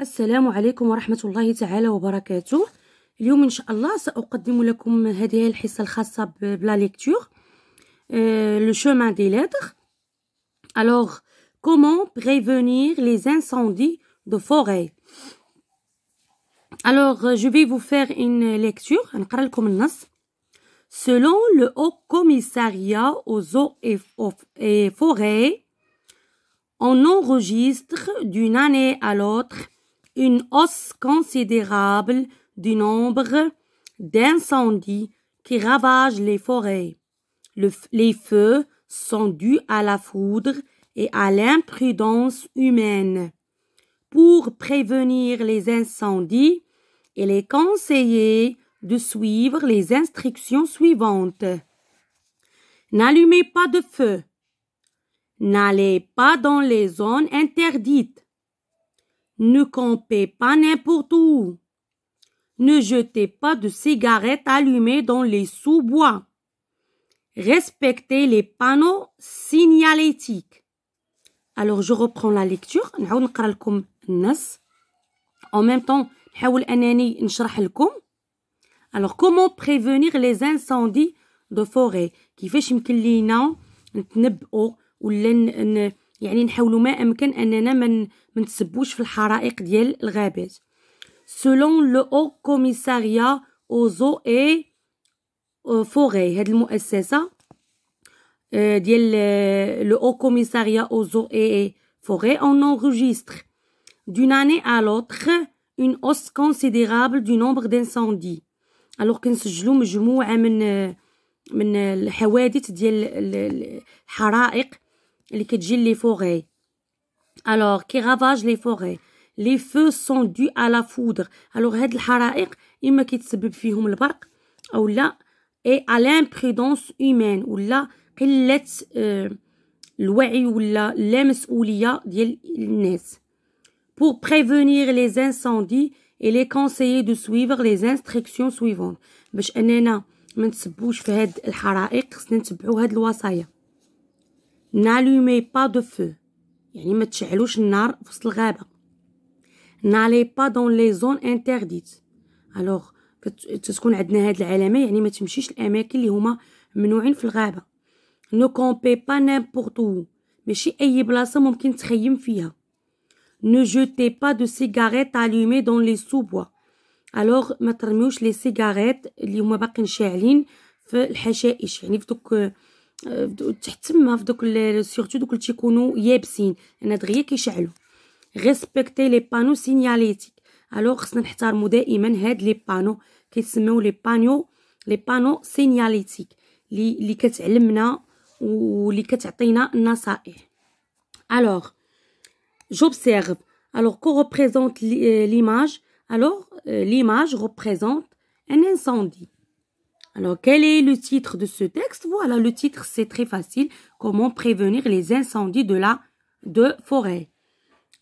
Assalamu alaikum wa rahmatullahi wa وبركاته اليوم إن شاء الله سأقدم لكم هذه الحصة الخاصة بلا lecture euh, chemin des lettres alors comment prévenir les incendies de forêt alors euh, je vais vous faire une lecture Selon le Haut Commissariat aux eaux et forêts, on enregistre d'une année à l'autre une hausse considérable du nombre d'incendies qui ravagent les forêts. les feux sont dus à la foudre et à l'imprudence humaine. Pour prévenir les incendies, il est conseillé de suivre les instructions suivantes. N'allumez pas de feu. N'allez pas dans les zones interdites. Ne campez pas n'importe où. Ne jetez pas de cigarettes allumées dans les sous-bois. Respectez les panneaux signalétiques. Alors je reprends la lecture. En même temps, Alors comment prévenir les incendies de forêt يعني نحاولوا ما امكن اننا من نتسبوش في الحرائق ديال الغابات سولون لو او كوميساريا اوزو اي فوغي هاد المؤسسه euh, ديال لو او كوميساريا اوزو اي فوغي اون انريجستر دون اني ا لوتر اون اوس كونسيديرابل دو نومبر دانسوندي الوغ كنسجلوا مجموعه من من الحوادث ديال الحرائق les qui te alors qui ravage les forêts les feux sont dus à la foudre alors had les harayq et ma ketseb fihom el barq awla et à l'imprudence humaine ou la qillet el euh, wa3y ou la responsabilité dial les pour prévenir les incendies il les conseillé de suivre les instructions suivantes ces suivre ces conseils نالومي با دو فو يعني ما تشعلوش النار في وسط الغابه نالي با دون لي زون انترديت الوغ تكون عندنا هاد العلامه يعني ما تمشيش الاماكن اللي هما ممنوعين في الغابه نو كومبي با نيمبورطو ماشي اي بلاصه ممكن تخيم فيها نو جوتي با دو سيغاريت الومي دون لي سوبوا الوغ ما ترميوش لي سيغاريت اللي هما باقيين شاعلين في الحشائش يعني في دوك تحت تما في دوك سورتو دوك اللي تيكونوا يابسين انا دغيا كيشعلوا ريسبكتي لي بانو سينياليتيك الوغ خصنا نحترموا دائما هاد لي بانو كيتسموا لي بانيو لي بانو سينياليتيك لي لي كتعلمنا ولي كتعطينا النصائح الوغ جوبسيرف alors كو ريبريزونت ليماج alors ليماج ريبريزونت ان incendie Alors, quel est le titre de ce texte Voilà, le titre, c'est très facile. Comment prévenir les incendies de la de forêt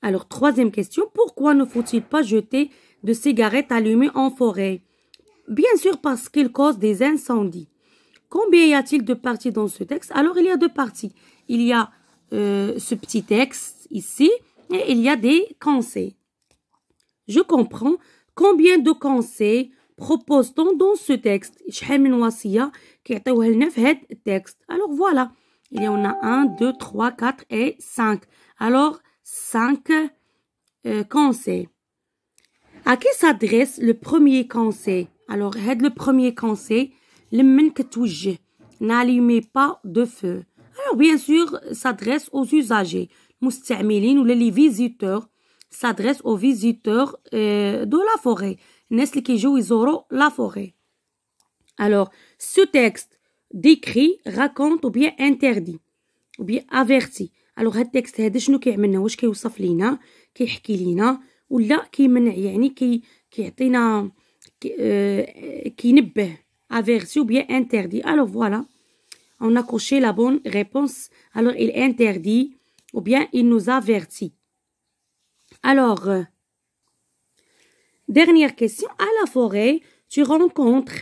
Alors, troisième question. Pourquoi ne faut-il pas jeter de cigarettes allumées en forêt Bien sûr, parce qu'ils causent des incendies. Combien y a-t-il de parties dans ce texte Alors, il y a deux parties. Il y a euh, ce petit texte ici et il y a des conseils. Je comprends. Combien de conseils propose t dans ce texte شحال من وصيه كيعطيوها لنا في هذا التكست alors voilà il y en a 1 2 3 4 et 5 alors 5 euh, conseils à qui s'adresse le premier conseil alors هذا le premier conseil لمن كتوجه n'allumez pas de feu alors bien sûr s'adresse aux usagers مستعملين ولا les visiteurs s'adresse aux visiteurs euh, de la forêt. Nest-ce qui joue la forêt. Alors, ce texte décrit, raconte ou bien interdit ou bien avertit. alors ce التكست هذا شنو كيعملنا واش كيوصف لينا كيحكي لينا ولا qui, يعني ki كيعطينا كي qui كينبه euh, averti ou bien interdit alors voilà on a coché la bonne réponse alors il interdit ou bien il nous avertit alors, euh, dernière question. À la forêt, tu rencontres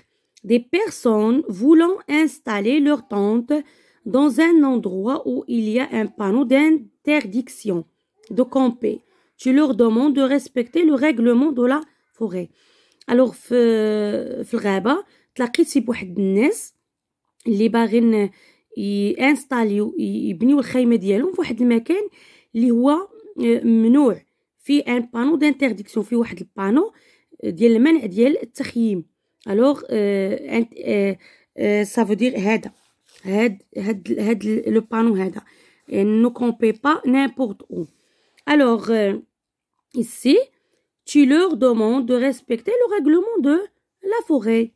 des personnes voulant installer leur tente dans un endroit où il y a un panneau d'interdiction de camper. Tu leur demandes de respecter le règlement de la forêt. Alors, tu as les que في ان بانو دانتيرديكسيون في واحد البانو ديال المنع ديال التخييم الوغ سا فو دير هذا هاد هاد هاد لو بانو هذا نو كومبي با نيمبورت او الوغ ici tu leur demandes de respecter le règlement de la forêt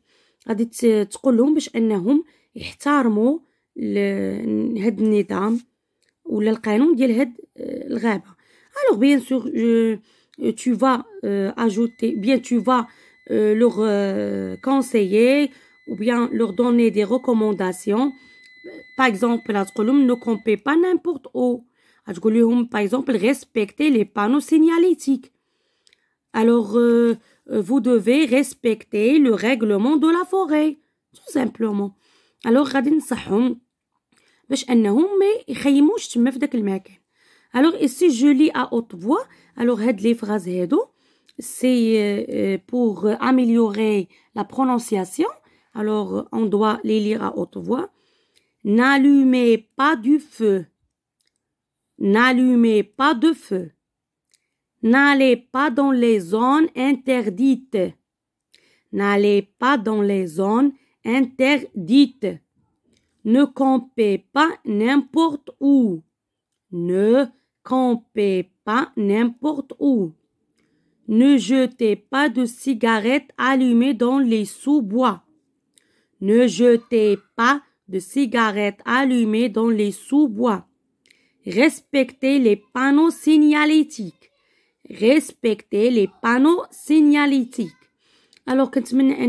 غادي تقول لهم باش انهم يحترموا هاد النظام ولا القانون ديال هاد آه، الغابه Alors bien sûr, euh, tu vas euh, ajouter, bien tu vas euh, leur conseiller ou bien leur donner des recommandations. Par exemple, la ne comptez pas n'importe où. Par exemple, respecter les panneaux signalétiques. Alors, vous devez respecter le règlement de la forêt, tout simplement. Alors, غادي نصحهم باش انهم alors ici, je lis à haute voix. Alors, les phrases c'est euh, euh, pour euh, améliorer la prononciation. Alors, on doit les lire à haute voix. N'allumez pas du feu. N'allumez pas de feu. N'allez pas dans les zones interdites. N'allez pas dans les zones interdites. Ne campez pas n'importe où. Ne campez pas n'importe où. Ne jetez pas de cigarettes allumées dans les sous-bois. Ne jetez pas de cigarettes allumées dans les sous-bois. Respectez les panneaux signalétiques. Respectez les panneaux signalétiques. Alors, comme